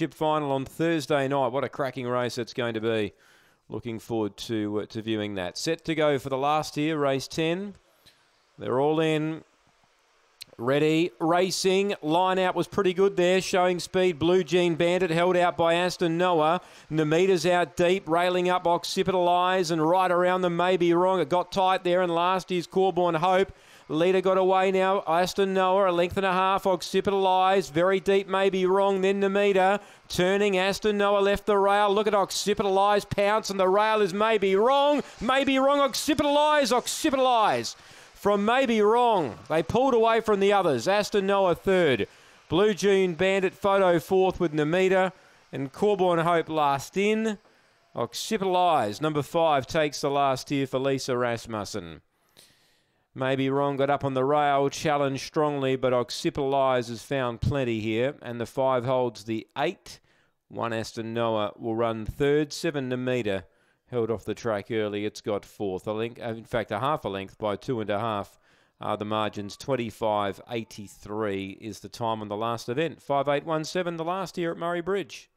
Championship final on Thursday night. What a cracking race it's going to be. Looking forward to, uh, to viewing that. Set to go for the last year. race 10. They're all in. Ready, racing. Line out was pretty good there, showing speed. Blue Jean Bandit held out by Aston Noah. Namita's out deep, railing up Occipital Eyes and right around them, maybe wrong. It got tight there, and last is Corborn Hope. Leader got away now. Aston Noah, a length and a half. Occipital Eyes, very deep, maybe wrong. Then Namita turning. Aston Noah left the rail. Look at Occipital Eyes pounce, and the rail is maybe wrong. Maybe wrong. Occipital Eyes, Occipital Eyes from maybe wrong. They pulled away from the others. Aston Noah third. Blue Jean Bandit photo fourth with Namita. And Corborn Hope last in. Occipital number five, takes the last here for Lisa Rasmussen. Maybe Wrong got up on the rail, challenged strongly, but Occipital has found plenty here. And the five holds the eight. One Aston Noah will run third, seven Namita held off the track early. It's got fourth. A length, uh, in fact, a half a length by two and a half. Uh, the margins 25.83 is the time on the last event. 5817 the last here at Murray Bridge.